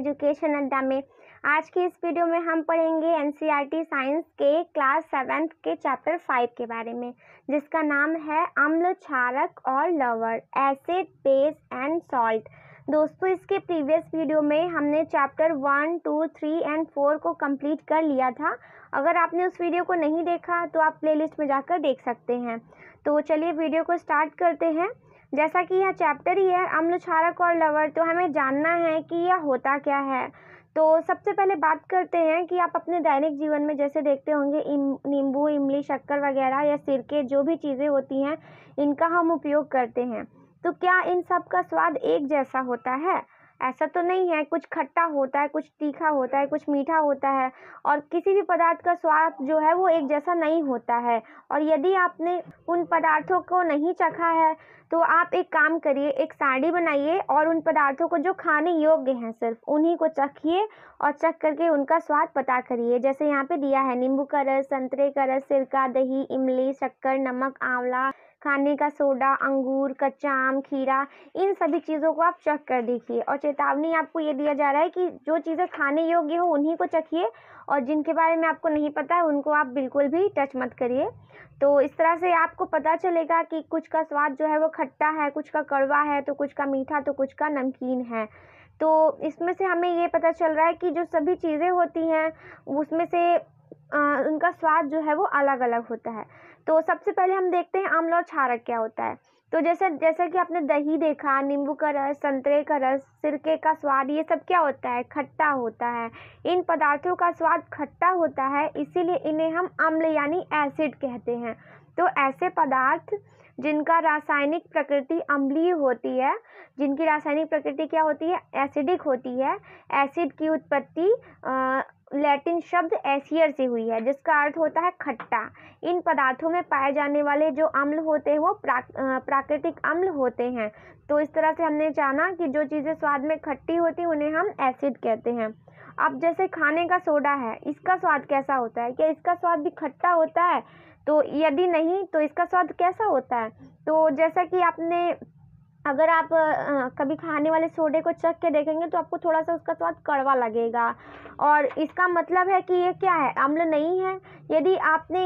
education अड्डा में आज की इस वीडियो में हम पढ़ेंगे एन साइंस e के क्लास सेवेंथ के चैप्टर फाइव के बारे में जिसका नाम है अम्ल क्षारक और लवर एसिड बेस एंड सॉल्ट दोस्तों इसके प्रीवियस वीडियो में हमने chapter one two three and four को कंप्लीट कर लिया था अगर आपने उस वीडियो को नहीं देखा तो आप प्लेलिस्ट में जाकर देख सकते हैं तो चलिए वीडियो को स्टार्ट करते हैं जैसा कि यह चैप्टर ही है अम्ल क्षारक और लवण तो हमें जानना है कि यह होता क्या है तो सबसे पहले बात करते हैं कि आप अपने दैनिक जीवन में जैसे देखते होंगे इम, नींबू इमली शक्कर वगैरह या सिरके जो भी चीज़ें होती हैं इनका हम उपयोग करते हैं तो क्या इन सब का स्वाद एक जैसा होता है ऐसा तो नहीं है कुछ खट्टा होता है कुछ तीखा होता है कुछ मीठा होता है और किसी भी पदार्थ का स्वाद जो है वो एक जैसा नहीं होता है और यदि आपने उन पदार्थों को नहीं चखा है तो आप एक काम करिए एक साड़ी बनाइए और उन पदार्थों को जो खाने योग्य हैं सिर्फ उन्हीं को चखिए और चख करके उनका स्वाद पता करिए जैसे यहाँ पे दिया है नींबू का रस संतरे का रस सिरका दही इमली शक्कर नमक आंवला खाने का सोडा अंगूर कच्चा आम खीरा इन सभी चीज़ों को आप चेक कर देखिए और चेतावनी आपको ये दिया जा रहा है कि जो चीज़ें खाने योग्य हो उन्हीं को चखिए और जिनके बारे में आपको नहीं पता है उनको आप बिल्कुल भी टच मत करिए तो इस तरह से आपको पता चलेगा कि कुछ का स्वाद जो है वो खट्टा है कुछ का कड़वा है तो कुछ का मीठा तो कुछ का नमकीन है तो इसमें से हमें ये पता चल रहा है कि जो सभी चीज़ें होती हैं उसमें से आ, उनका स्वाद जो है वो अलग अलग होता है तो सबसे पहले हम देखते हैं आमला और छारक क्या होता है तो जैसे जैसे कि आपने दही देखा नींबू का रस संतरे का रस सिरके का स्वाद ये सब क्या होता है खट्टा होता है इन पदार्थों का स्वाद खट्टा होता है इसीलिए इन्हें हम अम्ल यानी एसिड कहते हैं तो ऐसे पदार्थ जिनका रासायनिक प्रकृति अम्लीय होती है जिनकी रासायनिक प्रकृति क्या होती है एसिडिक होती है एसिड की उत्पत्ति लैटिन शब्द एसियर से हुई है जिसका अर्थ होता है खट्टा इन पदार्थों में पाए जाने वाले जो अम्ल होते हैं वो प्राक, प्राकृतिक अम्ल होते हैं तो इस तरह से हमने जाना कि जो चीज़ें स्वाद में खट्टी होती हैं उन्हें हम एसिड कहते हैं अब जैसे खाने का सोडा है इसका स्वाद कैसा होता है क्या इसका स्वाद भी खट्टा होता है तो यदि नहीं तो इसका स्वाद कैसा होता है तो जैसा कि आपने अगर आप कभी खाने वाले सोडे को चख के देखेंगे तो आपको थोड़ा सा उसका स्वाद कड़वा लगेगा और इसका मतलब है कि ये क्या है अम्ल नहीं है यदि आपने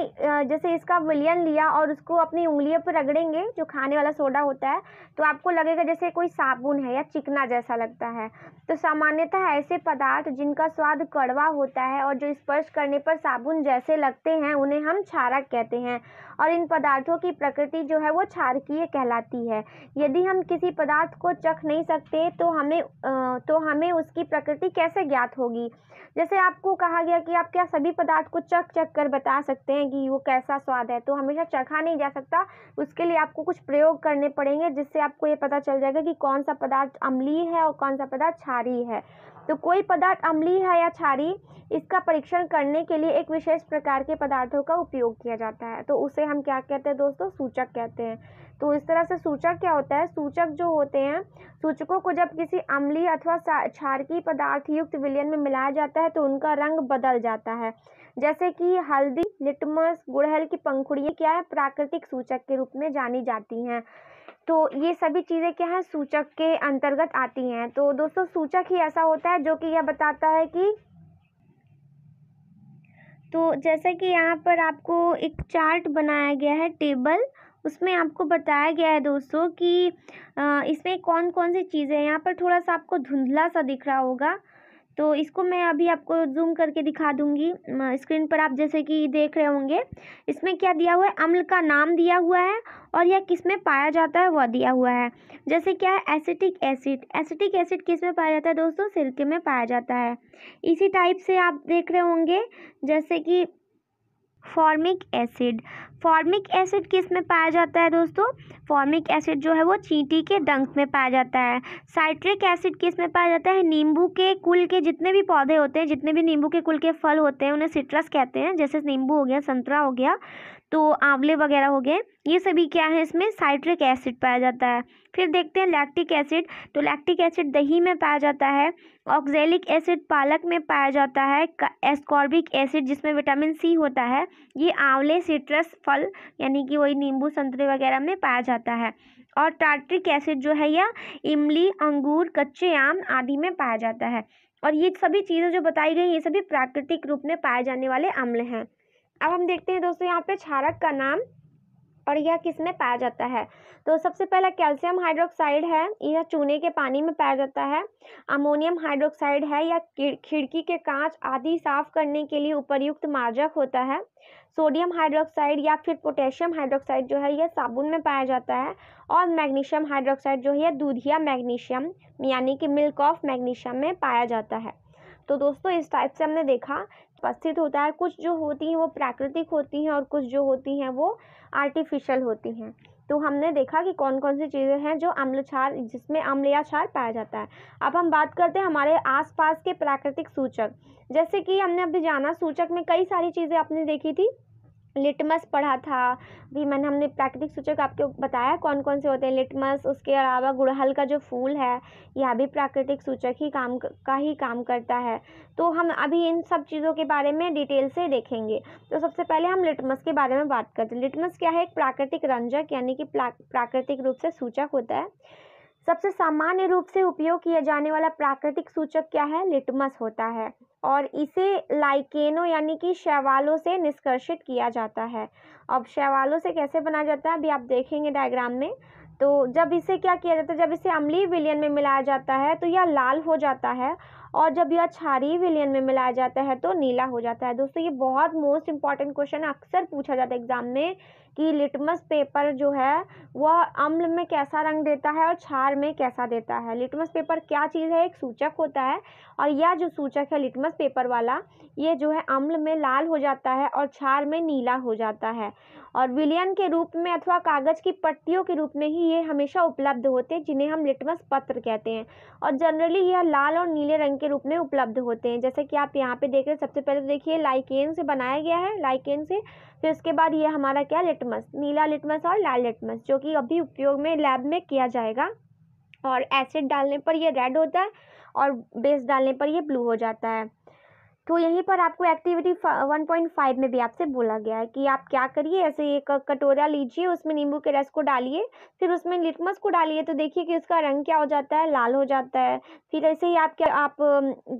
जैसे इसका विलियन लिया और उसको अपनी उंगलियों पर रगड़ेंगे जो खाने वाला सोडा होता है तो आपको लगेगा जैसे कोई साबुन है या चिकना जैसा लगता है तो सामान्यतः ऐसे पदार्थ जिनका स्वाद कड़वा होता है और जो स्पर्श करने पर साबुन जैसे लगते हैं उन्हें हम क्षारक कहते हैं और इन पदार्थों की प्रकृति जो है वो क्षारकीय कहलाती है यदि हम किसी पदार्थ को चख नहीं सकते तो हमें तो हमें उसकी प्रकृति कैसे ज्ञात होगी जैसे आपको कहा गया कि आप क्या सभी पदार्थ को चख चख कर बता सकते हैं कि वो कैसा स्वाद है तो हमेशा चखा नहीं जा सकता उसके लिए आपको कुछ प्रयोग करने पड़ेंगे जिससे आपको ये पता चल जाएगा कि कौन सा पदार्थ अम्लीय है और कौन सा पदार्थ छारी है तो कोई पदार्थ अम्लीय है या छारी इसका परीक्षण करने के लिए एक विशेष प्रकार के पदार्थों का उपयोग किया जाता है तो उसे हम क्या कहते हैं दोस्तों सूचक कहते हैं तो इस तरह से सूचक क्या होता है सूचक जो होते हैं सूचकों को जब किसी अम्ली अथवा क्षारकीय पदार्थ युक्त विलयन में मिलाया जाता है तो उनका रंग बदल जाता है जैसे कि हल्दी लिटमस गुड़हल की पंखुड़ियाँ क्या है प्राकृतिक सूचक के रूप में जानी जाती हैं तो ये सभी चीज़ें क्या हैं सूचक के अंतर्गत आती हैं तो दोस्तों सूचक ही ऐसा होता है जो कि यह बताता है कि तो जैसे कि यहाँ पर आपको एक चार्ट बनाया गया है टेबल उसमें आपको बताया गया है दोस्तों कि इसमें कौन कौन सी चीज़ें हैं यहाँ पर थोड़ा सा आपको धुंधला सा दिख रहा होगा तो इसको मैं अभी आपको जूम करके दिखा दूंगी स्क्रीन पर आप जैसे कि देख रहे होंगे इसमें क्या दिया हुआ है अम्ल का नाम दिया हुआ है और यह किस में पाया जाता है वह दिया हुआ है जैसे क्या है एसिटिक एसिड एसिटिक एसिड किस में पाया जाता है दोस्तों सिरके में पाया जाता है इसी टाइप से आप देख रहे होंगे जैसे कि फॉर्मिक एसिड फॉर्मिक एसिड किस में पाया जाता है दोस्तों फॉर्मिक एसिड जो है वो चींटी के डंक में पाया जाता है साइट्रिक एसिड किस में पाया जाता है नींबू के कुल के जितने भी पौधे होते हैं जितने भी नींबू के कुल के फल होते हैं उन्हें सिट्रस कहते हैं जैसे नींबू हो गया संतरा हो गया तो आंवले वगैरह हो गए ये सभी क्या है इसमें साइट्रिक एसिड पाया जाता है फिर देखते हैं लैक्टिक एसिड तो लैक्टिक एसिड दही में पाया जाता है ऑक्जेलिक एसिड पालक में पाया जाता है एस्कॉर्बिक एसिड जिसमें विटामिन सी होता है ये आंवले सिट्रस फल यानी कि वही नींबू संतरे वगैरह में पाया जाता है और टार्ट्रिक एसिड जो है यह इमली अंगूर कच्चे आम आदि में पाया जाता है और ये सभी चीज़ें जो बताई गई ये सभी प्राकृतिक रूप में पाए जाने वाले अम्ल हैं अब हम देखते हैं दोस्तों यहाँ पे क्षारक का नाम और यह किस में पाया जाता है तो सबसे पहला कैल्शियम हाइड्रोक्साइड है यह चूने के पानी में पाया जाता है अमोनियम हाइड्रोक्साइड है यह खिड़की के कांच आदि साफ करने के लिए उपयुक्त मार्जक होता है सोडियम हाइड्रोक्साइड या फिर पोटेशियम हाइड्रोक्साइड जो है यह साबुन में पाया जाता है और मैग्नीशियम हाइड्रोक्साइड जो है यह दूधिया मैग्नीशियम यानी कि मिल्क ऑफ मैग्नीशियम में पाया जाता है तो दोस्तों इस टाइप से हमने देखा उपस्थित होता है कुछ जो होती हैं वो प्राकृतिक होती हैं और कुछ जो होती हैं वो आर्टिफिशियल होती हैं तो हमने देखा कि कौन कौन सी चीज़ें हैं जो अम्ल क्षार जिसमें अम्ल या क्षार पाया जाता है अब हम बात करते हैं हमारे आसपास के प्राकृतिक सूचक जैसे कि हमने अभी जाना सूचक में कई सारी चीज़ें आपने देखी थी लिटमस पढ़ा था भी मैंने हमने प्राकृतिक सूचक आपको बताया कौन कौन से होते हैं लिटमस उसके अलावा गुड़हल का जो फूल है यह भी प्राकृतिक सूचक ही काम का ही काम करता है तो हम अभी इन सब चीज़ों के बारे में डिटेल से देखेंगे तो सबसे पहले हम लिटमस के बारे में बात करते हैं लिटमस क्या है एक प्राकृतिक रंजक यानी कि प्राकृतिक रूप से सूचक होता है सबसे सामान्य रूप से उपयोग किया जाने वाला प्राकृतिक सूचक क्या है लिटमस होता है और इसे लाइकेनों यानी कि शैवालों से निष्कर्षित किया जाता है अब शैवालों से कैसे बनाया जाता है अभी आप देखेंगे डायग्राम में तो जब इसे क्या किया जाता है जब इसे अम्लीय विलयन में मिलाया जाता है तो यह लाल हो जाता है और जब यह क्षारीय विलयन में मिलाया जाता है तो नीला हो जाता है दोस्तों ये बहुत मोस्ट इंपॉर्टेंट क्वेश्चन अक्सर पूछा जाता है एग्जाम में कि लिटमस पेपर जो है वह अम्ल में कैसा रंग देता है और क्षार में कैसा देता है लिटमस पेपर क्या चीज़ है एक सूचक होता है और यह जो सूचक है लिटमस पेपर वाला ये जो है अम्ल में लाल हो जाता है और क्षार में नीला हो जाता है और विलियन के रूप में अथवा कागज़ की पट्टियों के रूप में ही ये हमेशा उपलब्ध होते हैं जिन्हें हम लिटमस पत्र कहते हैं और जनरली यह लाल और नीले रंग के रूप में उपलब्ध होते हैं जैसे कि आप यहाँ पे देख रहे हैं सबसे पहले तो देखिए लाइकेन से बनाया गया है लाइकेन से फिर उसके बाद ये हमारा क्या लिटमस नीला लिटमस और लाल लिटमस जो कि अभी उपयोग में लैब में किया जाएगा और एसिड डालने पर यह रेड होता है और बेस डालने पर यह ब्लू हो जाता है तो यहीं पर आपको एक्टिविटी 1.5 में भी आपसे बोला गया है कि आप क्या करिए ऐसे एक कटोरा लीजिए उसमें नींबू के रस को डालिए फिर उसमें लिटमस को डालिए तो देखिए कि उसका रंग क्या हो जाता है लाल हो जाता है फिर ऐसे ही आप क्या आप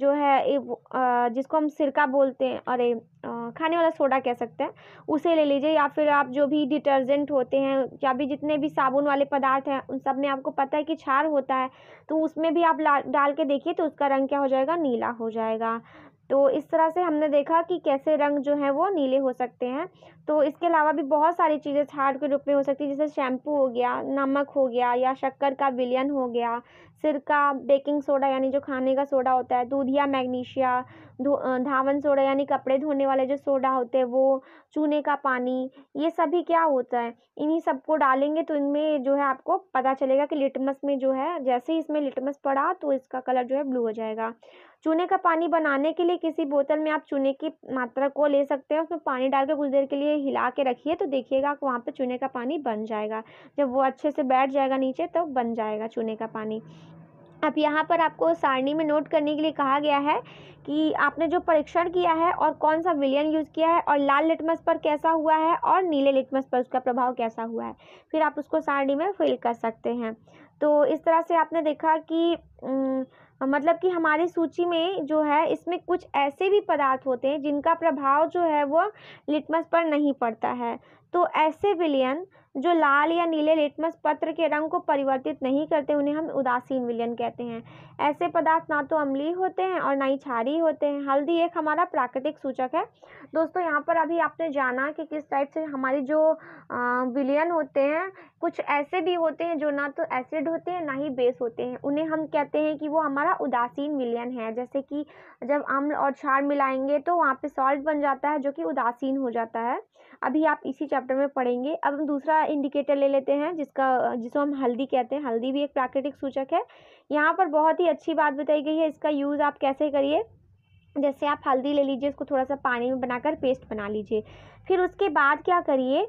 जो है जिसको हम सिरका बोलते हैं अरे खाने वाला सोडा कह सकते हैं उसे ले लीजिए या फिर आप जो भी डिटर्जेंट होते हैं या भी जितने भी साबुन वाले पदार्थ हैं उन सब में आपको पता है कि छार होता है तो उसमें भी आप डाल के देखिए तो उसका रंग क्या हो जाएगा नीला हो जाएगा तो इस तरह से हमने देखा कि कैसे रंग जो है वो नीले हो सकते हैं तो इसके अलावा भी बहुत सारी चीज़ें छाड़ के रूप में हो सकती है जैसे शैम्पू हो गया नमक हो गया या शक्कर का विलियन हो गया सिरका बेकिंग सोडा यानी जो खाने का सोडा होता है दूध या मैग्नीशिया धावन सोडा यानी कपड़े धोने वाले जो सोडा होते हैं वो चूने का पानी ये सभी क्या होता है इन्हीं सबको डालेंगे तो इनमें जो है आपको पता चलेगा कि लिटमस में जो है जैसे ही इसमें लिटमस पड़ा तो इसका कलर जो है ब्लू हो जाएगा चूने का पानी बनाने के लिए किसी बोतल में आप चूने की मात्रा को ले सकते हैं उसमें पानी डाल के कुछ देर के लिए हिला के रखिए तो देखिएगा वहाँ पर चूने का पानी बन जाएगा जब वो अच्छे से बैठ जाएगा नीचे तब तो बन जाएगा चूने का पानी अब यहाँ पर आपको सारणी में नोट करने के लिए कहा गया है कि आपने जो परीक्षण किया है और कौन सा विलियन यूज़ किया है और लाल लिटमस पर कैसा हुआ है और नीले लिटमस पर उसका प्रभाव कैसा हुआ है फिर आप उसको सारणी में फिल कर सकते हैं तो इस तरह से आपने देखा कि मतलब कि हमारी सूची में जो है इसमें कुछ ऐसे भी पदार्थ होते हैं जिनका प्रभाव जो है वह लिटमस पर नहीं पड़ता है तो ऐसे विलयन जो लाल या नीले लिटमस पत्र के रंग को परिवर्तित नहीं करते उन्हें हम उदासीन विलयन कहते हैं ऐसे पदार्थ ना तो अम्ली होते हैं और ना ही छारी होते हैं हल्दी एक हमारा प्राकृतिक सूचक है दोस्तों यहाँ पर अभी आपने जाना कि किस टाइप से हमारी जो विलयन होते हैं कुछ ऐसे भी होते हैं जो ना तो एसिड होते हैं ना ही बेस होते हैं उन्हें हम कहते हैं कि वो हमारा उदासीन विलयन है जैसे कि जब अम्ल और छार मिलाएंगे तो वहाँ पर सॉल्ट बन जाता है जो कि उदासीन हो जाता है अभी आप इसी चैप्टर में पढ़ेंगे अब हम दूसरा इंडिकेटर ले लेते हैं जिसका जिसको हम हल्दी कहते हैं हल्दी भी एक प्राकृतिक सूचक है यहाँ पर बहुत ही अच्छी बात बताई गई है इसका यूज़ आप कैसे करिए जैसे आप हल्दी ले लीजिए इसको थोड़ा सा पानी में बनाकर पेस्ट बना लीजिए फिर उसके बाद क्या करिए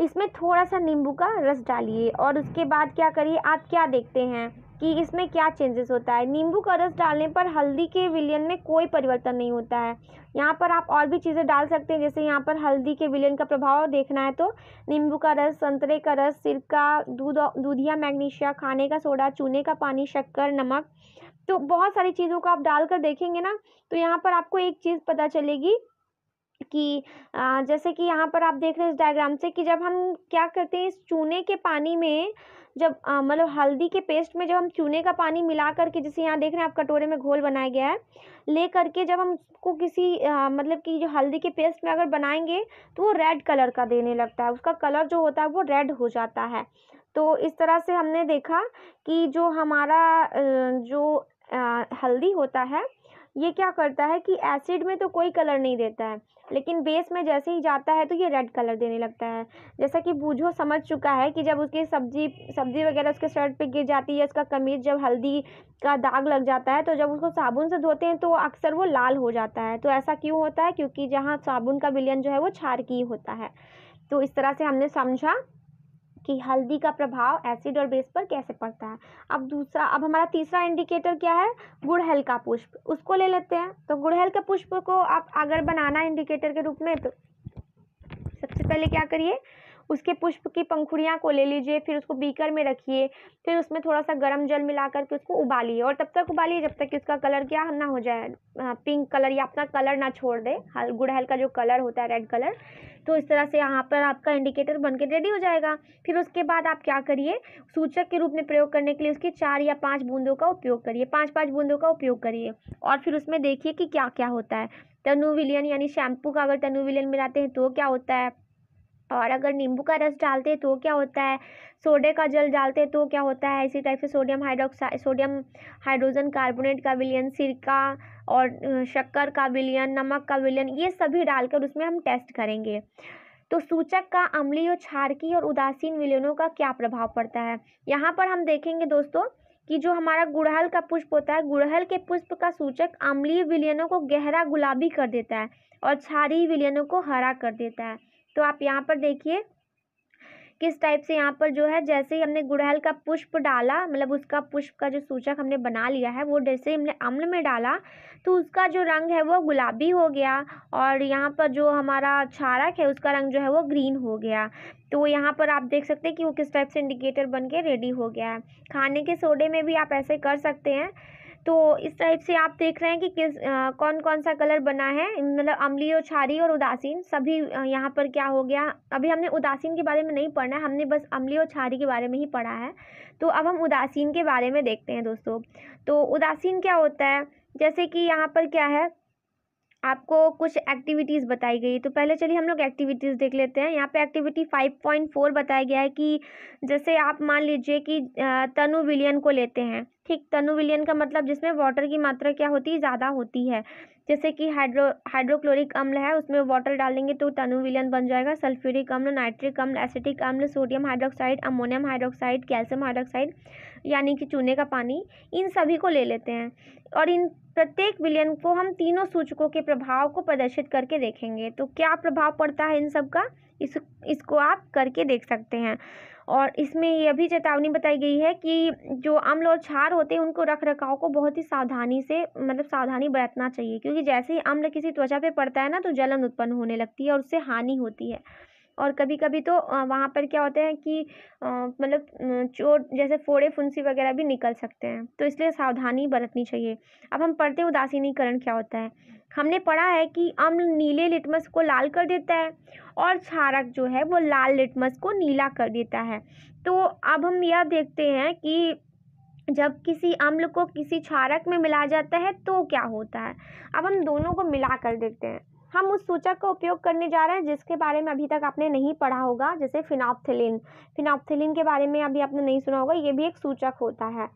इसमें थोड़ा सा नींबू का रस डालिए और उसके बाद क्या करिए आप क्या देखते हैं कि इसमें क्या चेंजेस होता है नींबू का रस डालने पर हल्दी के विलयन में कोई परिवर्तन नहीं होता है यहाँ पर आप और भी चीज़ें डाल सकते हैं जैसे यहाँ पर हल्दी के विलयन का प्रभाव देखना है तो नींबू का रस संतरे का रस सिरका दूध दूधिया मैग्नीशिया खाने का सोडा चूने का पानी शक्कर नमक तो बहुत सारी चीज़ों को आप डाल कर देखेंगे ना तो यहाँ पर आपको एक चीज़ पता चलेगी कि जैसे कि यहाँ पर आप देख रहे हैं इस डायग्राम से कि जब हम क्या करते हैं इस चूने के पानी में जब मतलब हल्दी के पेस्ट में जब हम चूने का पानी मिला करके जैसे यहाँ देख रहे हैं आप कटोरे में घोल बनाया गया है ले करके जब हम उसको किसी आ, मतलब कि जो हल्दी के पेस्ट में अगर बनाएंगे तो वो रेड कलर का देने लगता है उसका कलर जो होता है वो रेड हो जाता है तो इस तरह से हमने देखा कि जो हमारा जो आ, हल्दी होता है ये क्या करता है कि एसिड में तो कोई कलर नहीं देता है लेकिन बेस में जैसे ही जाता है तो ये रेड कलर देने लगता है जैसा कि बूझो समझ चुका है कि जब उसकी सब्जी सब्जी वगैरह उसके शर्ट पे गिर जाती है उसका कमीज जब हल्दी का दाग लग जाता है तो जब उसको साबुन से धोते हैं तो अक्सर वो लाल हो जाता है तो ऐसा क्यों होता है क्योंकि जहाँ साबुन का विलयन जो है वो क्षारकीय होता है तो इस तरह से हमने समझा कि हल्दी का प्रभाव एसिड और बेस पर कैसे पड़ता है अब दूसरा अब हमारा तीसरा इंडिकेटर क्या है गुड़हल का पुष्प उसको ले लेते हैं तो गुड़हल का पुष्प को आप अगर बनाना इंडिकेटर के रूप में तो सबसे पहले क्या करिए उसके पुष्प की पंखुड़ियाँ को ले लीजिए फिर उसको बीकर में रखिए फिर उसमें थोड़ा सा गर्म जल मिला करके उसको उबालिए और तब तक उबालिए जब तक कि उसका कलर क्या ना हो जाए पिंक कलर या अपना कलर ना छोड़ दे हल गुड़हल का जो कलर होता है रेड कलर तो इस तरह से यहाँ पर आपका इंडिकेटर बनकर रेडी हो जाएगा फिर उसके बाद आप क्या करिए सूचक के रूप में प्रयोग करने के लिए उसकी चार या पाँच बूंदों का उपयोग करिए पाँच पाँच बूंदों का उपयोग करिए और फिर उसमें देखिए कि क्या क्या होता है तनु विलियन यानी शैम्पू का अगर तनु विलियन मिलाते हैं तो क्या होता है और अगर नींबू का रस डालते हैं तो क्या होता है सोडे का जल डालते हैं तो क्या होता है इसी टाइप से sodium hydroxide sodium hydrogen carbonate का विलयन सिरका और शक्कर का विलयन नमक का विलयन ये सभी डालकर उसमें हम टेस्ट करेंगे तो सूचक का अम्लीय क्षारकी और उदासीन विलयनों का क्या प्रभाव पड़ता है यहाँ पर हम देखेंगे दोस्तों कि जो हमारा गुड़हल का पुष्प होता है गुड़हल के पुष्प का सूचक अम्लीय विलयनों को गहरा गुलाबी कर देता है और क्षारीय विलयनों को हरा कर देता है तो आप यहाँ पर देखिए किस टाइप से यहाँ पर जो है जैसे ही हमने गुड़हल का पुष्प डाला मतलब उसका पुष्प का जो सूचक हमने बना लिया है वो जैसे हमने अम्ल में डाला तो उसका जो रंग है वो गुलाबी हो गया और यहाँ पर जो हमारा छारक है उसका रंग जो है वो ग्रीन हो गया तो यहाँ पर आप देख सकते हैं कि वो किस टाइप से इंडिकेटर बन के रेडी हो गया है खाने के सोडे में भी आप ऐसे कर सकते हैं तो इस टाइप से आप देख रहे हैं कि किस आ, कौन कौन सा कलर बना है मतलब अमली और छारी और उदासीन सभी यहाँ पर क्या हो गया अभी हमने उदासीन के बारे में नहीं पढ़ना है हमने बस अमली और छारी के बारे में ही पढ़ा है तो अब हम उदासीन के बारे में देखते हैं दोस्तों तो उदासीन क्या होता है जैसे कि यहाँ पर क्या है आपको कुछ एक्टिविटीज़ बताई गई तो पहले चलिए हम लोग एक्टिविटीज़ देख लेते हैं यहाँ पे एक्टिविटी फ़ाइव पॉइंट फोर बताया गया है कि जैसे आप मान लीजिए कि तनु विलियन को लेते हैं ठीक तनु विलियन का मतलब जिसमें वाटर की मात्रा क्या होती है ज़्यादा होती है जैसे कि हाइड्रो हाइड्रोक्लोरिक अम्ल है उसमें वाटर डालेंगे तो तनु विलियन बन जाएगा सल्फ्यूरिक अम्ल नाइट्रिक अम्ल एसिटिक अम्ल sodium hydroxide ammonium hydroxide calcium hydroxide यानी कि चूने का पानी इन सभी को ले लेते हैं और इन प्रत्येक विलयन को हम तीनों सूचकों के प्रभाव को प्रदर्शित करके देखेंगे तो क्या प्रभाव पड़ता है इन सब का इस इसको आप करके देख सकते हैं और इसमें यह भी चेतावनी बताई गई है कि जो अम्ल और क्षार होते हैं उनको रख रखाव को बहुत ही सावधानी से मतलब सावधानी बरतना चाहिए क्योंकि जैसे ही अम्ल किसी त्वचा पे पड़ता है ना तो जलन उत्पन्न होने लगती है और उससे हानि होती है और कभी कभी तो वहाँ पर क्या होता है कि मतलब चोट जैसे फोड़े फुंसी वगैरह भी निकल सकते हैं तो इसलिए सावधानी बरतनी चाहिए अब हम पढ़ते हैं उदासीनीकरण क्या होता है हमने पढ़ा है कि अम्ल नीले लिटमस को लाल कर देता है और क्षारक जो है वो लाल लिटमस को नीला कर देता है तो अब हम यह देखते हैं कि जब किसी अम्ल को किसी क्षारक में मिला जाता है तो क्या होता है अब हम दोनों को मिला कर देखते हैं हम उस सूचक का उपयोग करने जा रहे हैं जिसके बारे में अभी तक आपने नहीं पढ़ा होगा जैसे फिनॉप्थिलिन फिनॉप्थिलिन के बारे में अभी आपने नहीं सुना होगा ये भी एक सूचक होता है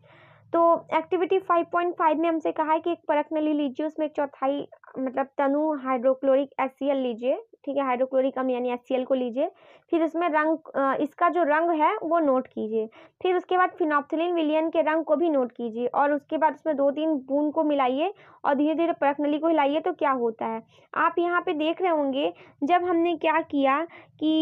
तो एक्टिविटी 5.5 में हमसे कहा है कि एक परख नली लीजिए उसमें एक चौथाई मतलब तनु हाइड्रोक्लोरिक एसियल लीजिए ठीक है हाइड्रोक्लोरिक अम्ल यानी एच को लीजिए फिर इसमें रंग इसका जो रंग है वो नोट कीजिए फिर उसके बाद फिनॉप्थिलिन विलियन के रंग को भी नोट कीजिए और उसके बाद उसमें दो तीन बूंद को मिलाइए और धीरे धीरे परख नली को हिलाइए तो क्या होता है आप यहाँ पर देख रहे होंगे जब हमने क्या किया कि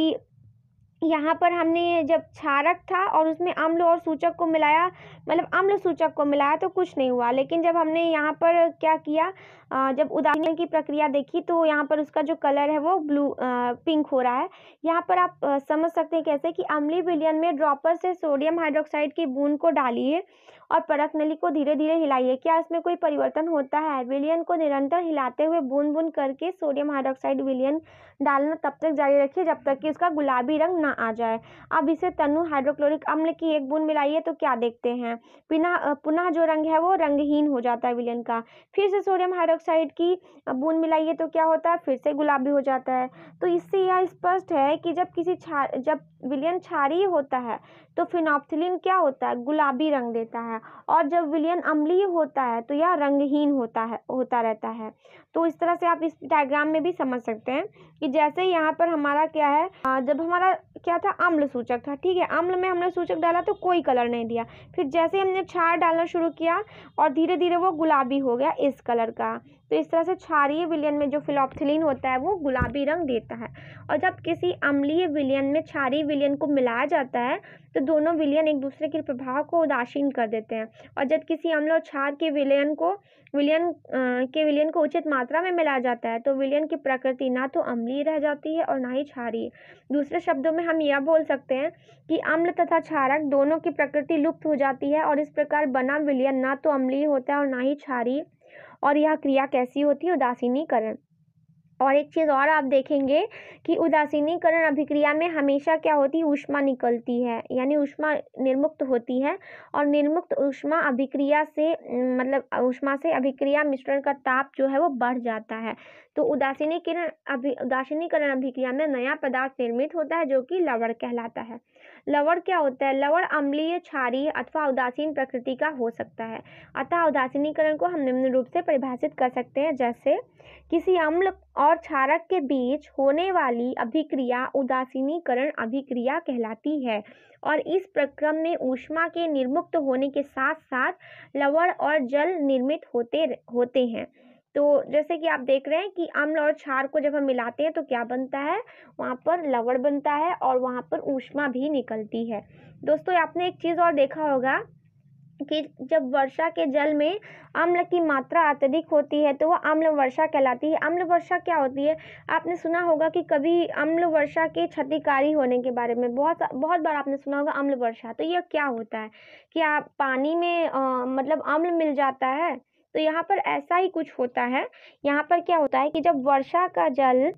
यहाँ पर हमने जब क्षारक था और उसमें अम्ल और सूचक को मिलाया मतलब अम्ल सूचक को मिलाया तो कुछ नहीं हुआ लेकिन जब हमने यहाँ पर क्या किया जब उदाहरण की प्रक्रिया देखी तो यहाँ पर उसका जो कलर है वो ब्लू पिंक हो रहा है यहाँ पर आप समझ सकते हैं कैसे कि अम्ली विलियन में ड्रॉपर से सोडियम हाइड्रोक्साइड की बूंद को डालिए और परख नली को धीरे धीरे हिलाइए क्या इसमें कोई परिवर्तन होता है विलियन को निरंतर हिलाते हुए बूंद बूंद करके सोडियम हाइड्रोक्साइड विलियन डालना तब तक जारी रखिए जब तक कि उसका गुलाबी रंग ना आ जाए अब इसे तनु हाइड्रोक्लोरिक अम्ल की एक बूंद मिलाइए तो क्या देखते हैं पुनः पुनः जो रंग है वो रंगहीन हो जाता है विलियन का फिर से सोडियम हाइड्रोक्साइड ऑक्साइड की बूंद मिलाइए तो क्या होता है फिर से गुलाबी हो जाता है तो इससे यह स्पष्ट है कि जब किसी छा जब विलियन क्षारीय होता है तो फिनॉप्थिलिन क्या होता है गुलाबी रंग देता है और जब विलियन अम्लीय होता है तो यह रंगहीन होता है होता रहता है तो इस तरह से आप इस डायग्राम में भी समझ सकते हैं कि जैसे यहाँ पर हमारा क्या है जब हमारा क्या था अम्ल सूचक था ठीक है अम्ल में हमने सूचक डाला तो कोई कलर नहीं दिया फिर जैसे हमने छार डालना शुरू किया और धीरे धीरे वो गुलाबी हो गया इस कलर का तो इस तरह से क्षारीय विलयन में जो फिलोप्थिलिन होता है वो गुलाबी रंग देता है और जब किसी अम्लीय विलयन में क्षारीय विलयन को मिलाया जाता है तो दोनों विलयन एक दूसरे के प्रभाव को उदासीन कर देते हैं और जब किसी अम्ल और क्षार के विलयन को विलयन के विलयन को उचित मात्रा में मिलाया जाता है तो विलयन की प्रकृति ना तो अम्लीय रह जाती है और ना ही क्षारीय दूसरे शब्दों में हम यह बोल सकते हैं कि अम्ल तथा क्षारक दोनों की प्रकृति लुप्त हो जाती है और इस प्रकार बना विलयन ना तो अम्लीय होता है और ना ही क्षारीय और यह क्रिया कैसी होती है उदासीनीकरण और एक चीज़ और आप देखेंगे कि उदासीनीकरण अभिक्रिया में हमेशा क्या होती है ऊष्मा निकलती है यानी ऊष्मा निर्मुक्त होती है और निर्मुक्त ऊष्मा अभिक्रिया से मतलब ऊष्मा से अभिक्रिया मिश्रण का ताप जो है वो बढ़ जाता है तो उदासीनीकरण अभि उदासीनीकरण अभिक्रिया में नया पदार्थ निर्मित होता है जो कि लवण कहलाता है लवण क्या होता है लवण अम्लीय क्षारीय अथवा उदासीन प्रकृति का हो सकता है अतः उदासीनीकरण को हम निम्न रूप से परिभाषित कर सकते हैं जैसे किसी अम्ल और क्षारक के बीच होने वाली अभिक्रिया उदासीनीकरण अभिक्रिया कहलाती है और इस प्रक्रम में ऊष्मा के निर्मुक्त होने के साथ साथ लवण और जल निर्मित होते होते हैं तो जैसे कि आप देख रहे हैं कि अम्ल और क्षार को जब हम मिलाते हैं तो क्या बनता है वहाँ पर लवण बनता है और वहाँ पर ऊष्मा भी निकलती है दोस्तों आपने एक चीज़ और देखा होगा कि जब वर्षा के जल में अम्ल की मात्रा अत्यधिक होती है तो वह अम्ल वर्षा कहलाती है अम्ल वर्षा क्या होती है आपने सुना होगा कि कभी अम्ल वर्षा के क्षतिकारी होने के बारे में बहुत बहुत बार आपने सुना होगा अम्ल वर्षा तो यह क्या होता है कि आप पानी में आ, मतलब अम्ल मिल जाता है तो यहाँ पर ऐसा ही कुछ होता है यहाँ पर क्या होता है कि जब वर्षा का जल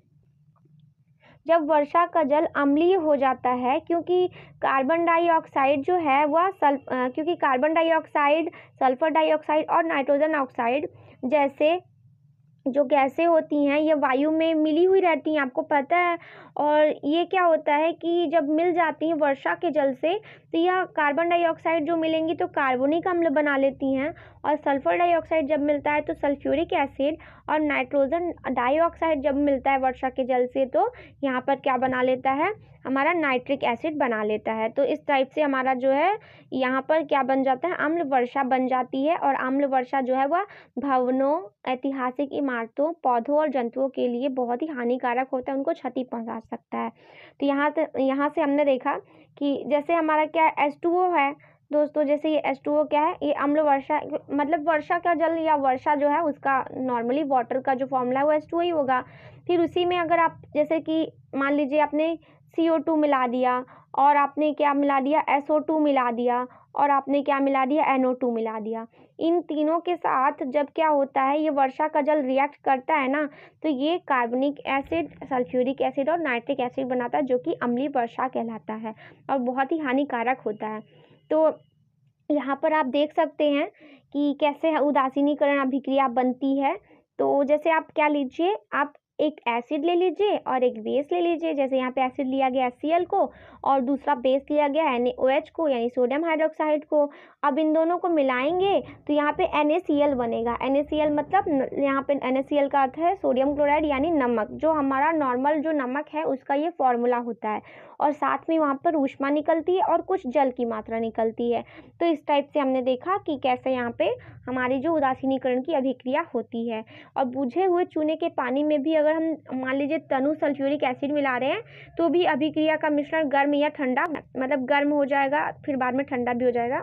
जब वर्षा का जल अम्लीय हो जाता है क्योंकि कार्बन डाइऑक्साइड जो है वह सल क्योंकि कार्बन डाइऑक्साइड सल्फर डाइऑक्साइड और नाइट्रोजन ऑक्साइड जैसे जो गैसें होती हैं ये वायु में मिली हुई रहती हैं आपको पता है और ये क्या होता है कि जब मिल जाती हैं वर्षा के जल से तो यह कार्बन डाइऑक्साइड जो मिलेंगी तो कार्बोनिक मतलब अम्ल बना लेती हैं और सल्फ़र डाइऑक्साइड जब मिलता है तो सल्फ्यूरिक एसिड और नाइट्रोजन डाइऑक्साइड जब मिलता है वर्षा के जल से तो यहाँ पर क्या बना लेता है हमारा नाइट्रिक एसिड बना लेता है तो इस टाइप से हमारा जो है यहाँ पर क्या बन जाता है अम्ल वर्षा बन जाती है और अम्ल वर्षा जो है वह भवनों ऐतिहासिक इमारतों पौधों और जंतुओं के लिए बहुत ही हानिकारक होता है उनको क्षति पहुँचा पहुंच सकता है तो यहाँ से यहाँ से हमने देखा कि जैसे हमारा क्या एस टू ओ है दोस्तों जैसे ये एस टू ओ क्या है ये अम्ल वर्षा मतलब वर्षा का जल या वर्षा जो है उसका नॉर्मली वाटर का जो फॉर्मूला है वो एस टू ही होगा फिर उसी में अगर आप जैसे कि मान लीजिए आपने सी ओ टू मिला दिया और आपने क्या मिला दिया एस ओ टू मिला दिया और आपने क्या मिला दिया एनओ टू मिला दिया इन तीनों के साथ जब क्या होता है ये वर्षा का जल रिएक्ट करता है ना तो ये कार्बनिक एसिड सल्फ्यूरिक एसिड और नाइट्रिक एसिड बनाता है जो कि अम्लीय वर्षा कहलाता है और बहुत ही हानिकारक होता है तो यहाँ पर आप देख सकते हैं कि कैसे उदासीनीकरण अभिक्रिया बनती है तो जैसे आप क्या लीजिए आप एक एसिड ले लीजिए और एक बेस ले लीजिए जैसे यहाँ पे एसिड लिया गया एस को और दूसरा बेस लिया गया एन को यानी सोडियम हाइड्रोक्साइड को अब इन दोनों को मिलाएंगे तो यहाँ पे एन बनेगा एन मतलब यहाँ पे एन का अर्थ है सोडियम क्लोराइड यानी नमक जो हमारा नॉर्मल जो नमक है उसका ये फॉर्मूला होता है और साथ में वहाँ पर ऊष्मा निकलती है और कुछ जल की मात्रा निकलती है तो इस टाइप से हमने देखा कि कैसे यहाँ पे हमारी जो उदासीनीकरण की अभिक्रिया होती है और बुझे हुए चूने के पानी में भी अगर हम मान लीजिए तनु सल्फ्यूरिक एसिड मिला रहे हैं तो भी अभिक्रिया का मिश्रण गर्म या ठंडा मतलब गर्म हो जाएगा फिर बाद में ठंडा भी हो जाएगा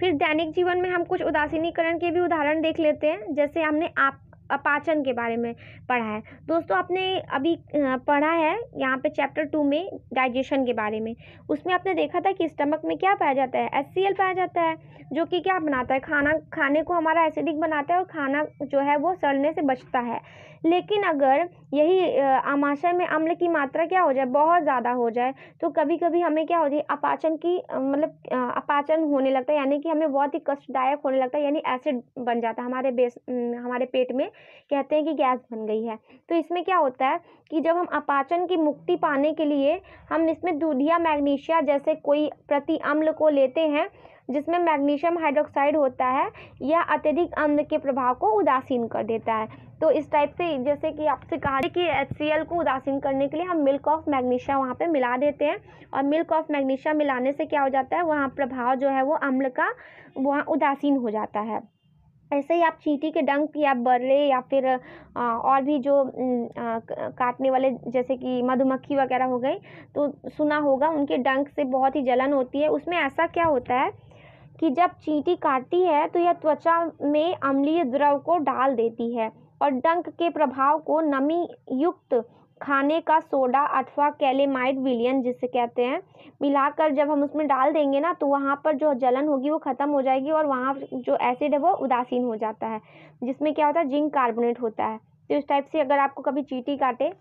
फिर दैनिक जीवन में हम कुछ उदासीनीकरण के भी उदाहरण देख लेते हैं जैसे हमने आप अपाचन के बारे में पढ़ा है दोस्तों आपने अभी पढ़ा है यहाँ पे चैप्टर टू में डाइजेशन के बारे में उसमें आपने देखा था कि स्टमक में क्या पाया जाता है एस पाया जाता है जो कि क्या बनाता है खाना खाने को हमारा एसिडिक बनाता है और खाना जो है वो सड़ने से बचता है लेकिन अगर यही आमाशय में अम्ल की मात्रा क्या हो जाए बहुत ज़्यादा हो जाए तो कभी कभी हमें क्या होती है अपाचन की मतलब अपाचन होने लगता है यानी कि हमें बहुत ही कष्टदायक होने लगता है यानी एसिड बन जाता है हमारे बेस हमारे पेट में कहते हैं कि गैस बन गई है तो इसमें क्या होता है कि जब हम अपाचन की मुक्ति पाने के लिए हम इसमें दूधिया मैग्नीशिया जैसे कोई प्रति अम्ल को लेते हैं जिसमें मैग्नीशियम हाइड्रोक्साइड होता है यह अत्यधिक अम्ल के प्रभाव को उदासीन कर देता है तो इस टाइप से जैसे कि आपसे कहा कि एच को उदासीन करने के लिए हम मिल्क ऑफ मैग्नीशिया वहाँ पे मिला देते हैं और मिल्क ऑफ मैग्नीशिया मिलाने से क्या हो जाता है वहाँ प्रभाव जो है वो अम्ल का वहाँ उदासीन हो जाता है ऐसे ही आप चींटी के डंक या बर्रे या फिर और भी जो काटने वाले जैसे कि मधुमक्खी वगैरह हो गई तो सुना होगा उनके डंक से बहुत ही जलन होती है उसमें ऐसा क्या होता है कि जब चींटी काटती है तो यह त्वचा में अम्लीय द्रव को डाल देती है और डंक के प्रभाव को नमी युक्त खाने का सोडा अथवा कैलेमाइड विलियन जिसे कहते हैं मिलाकर जब हम उसमें डाल देंगे ना तो वहाँ पर जो जलन होगी वो ख़त्म हो जाएगी और वहाँ जो एसिड है वो उदासीन हो जाता है जिसमें क्या होता है जिंक कार्बोनेट होता है तो इस टाइप से अगर आपको कभी चीटी काटे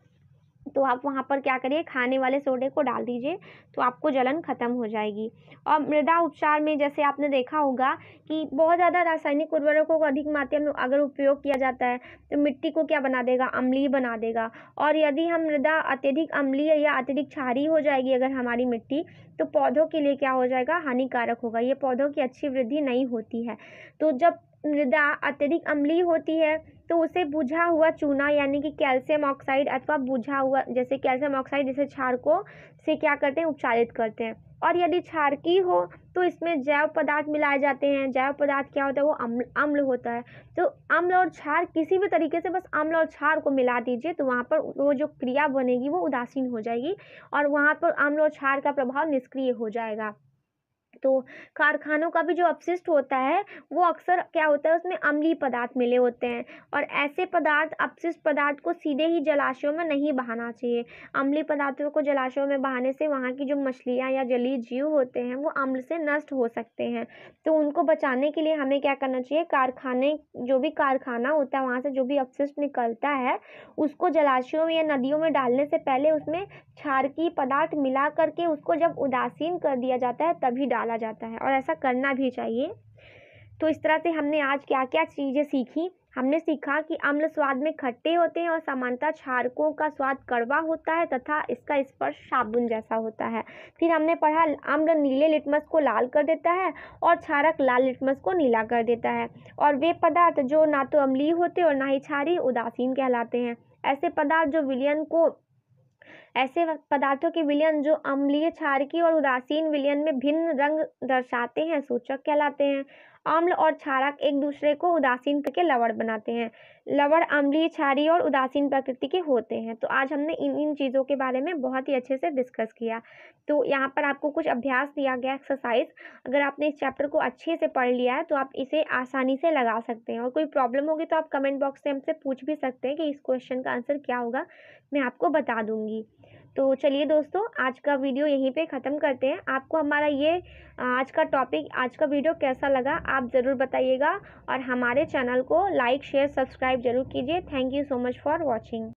तो आप वहाँ पर क्या करिए खाने वाले सोडे को डाल दीजिए तो आपको जलन ख़त्म हो जाएगी और मृदा उपचार में जैसे आपने देखा होगा कि बहुत ज़्यादा रासायनिक उर्वरकों को अधिक मात्रा में अगर उपयोग किया जाता है तो मिट्टी को क्या बना देगा अम्लीय बना देगा और यदि हम मृदा अत्यधिक अम्लीय या अत्यधिक क्षारी हो जाएगी अगर हमारी मिट्टी तो पौधों के लिए क्या हो जाएगा हानिकारक होगा ये पौधों की अच्छी वृद्धि नहीं होती है तो जब मृदा अत्यधिक अम्लीय होती है तो उसे बुझा हुआ चूना यानी कि कैल्शियम ऑक्साइड अथवा बुझा हुआ जैसे कैल्शियम ऑक्साइड जैसे क्षार को से क्या करते हैं उपचारित करते हैं और यदि क्षारकी हो तो इसमें जैव पदार्थ मिलाए जाते हैं जैव पदार्थ क्या होता है वो अम्ल अम्ल होता है तो अम्ल और क्षार किसी भी तरीके से बस अम्ल और क्षार को मिला दीजिए तो वहाँ पर वो जो क्रिया बनेगी वो उदासीन हो जाएगी और वहाँ पर अम्ल और क्षार का प्रभाव निष्क्रिय हो जाएगा तो कारखानों का भी जो अपशिष्ट होता है वो अक्सर क्या होता है उसमें अम्लीय पदार्थ मिले होते हैं और ऐसे पदार्थ अपशिष्ट पदार्थ को सीधे ही जलाशयों में नहीं बहाना चाहिए अम्लीय पदार्थों को जलाशयों में बहाने से वहाँ की जो मछलियाँ या जलीय जीव होते हैं वो अम्ल से नष्ट हो सकते हैं तो उनको बचाने के लिए हमें क्या करना चाहिए कारखाने जो भी कारखाना होता है वहाँ से जो भी अपशिष्ट निकलता है उसको जलाशयों में या नदियों में डालने से पहले उसमें क्षारकीय पदार्थ मिला करके उसको जब उदासीन कर दिया जाता है तभी डाला कहा जाता है और ऐसा करना भी चाहिए तो इस तरह से हमने आज क्या क्या चीज़ें सीखी हमने सीखा कि अम्ल स्वाद में खट्टे होते हैं और समानता क्षारकों का स्वाद कड़वा होता है तथा इसका स्पर्श इस साबुन जैसा होता है फिर हमने पढ़ा अम्ल नीले लिटमस को लाल कर देता है और क्षारक लाल लिटमस को नीला कर देता है और वे पदार्थ जो ना तो अम्लीय होते और ना ही क्षारी उदासीन कहलाते हैं ऐसे पदार्थ जो विलयन को ऐसे पदार्थों के विलयन जो अम्लीय क्षारकीय और उदासीन विलयन में भिन्न रंग दर्शाते हैं सूचक कहलाते हैं अम्ल और क्षारक एक दूसरे को उदासीन करके लवण बनाते हैं लवण अम्लीय क्षारीय और उदासीन प्रकृति के होते हैं तो आज हमने इन इन चीज़ों के बारे में बहुत ही अच्छे से डिस्कस किया तो यहाँ पर आपको कुछ अभ्यास दिया गया एक्सरसाइज अगर आपने इस चैप्टर को अच्छे से पढ़ लिया है तो आप इसे आसानी से लगा सकते हैं और कोई प्रॉब्लम होगी तो आप कमेंट बॉक्स से हमसे पूछ भी सकते हैं कि इस क्वेश्चन का आंसर क्या होगा मैं आपको बता दूँगी तो चलिए दोस्तों आज का वीडियो यहीं पे ख़त्म करते हैं आपको हमारा ये आज का टॉपिक आज का वीडियो कैसा लगा आप ज़रूर बताइएगा और हमारे चैनल को लाइक शेयर सब्सक्राइब जरूर कीजिए thank you so much for watching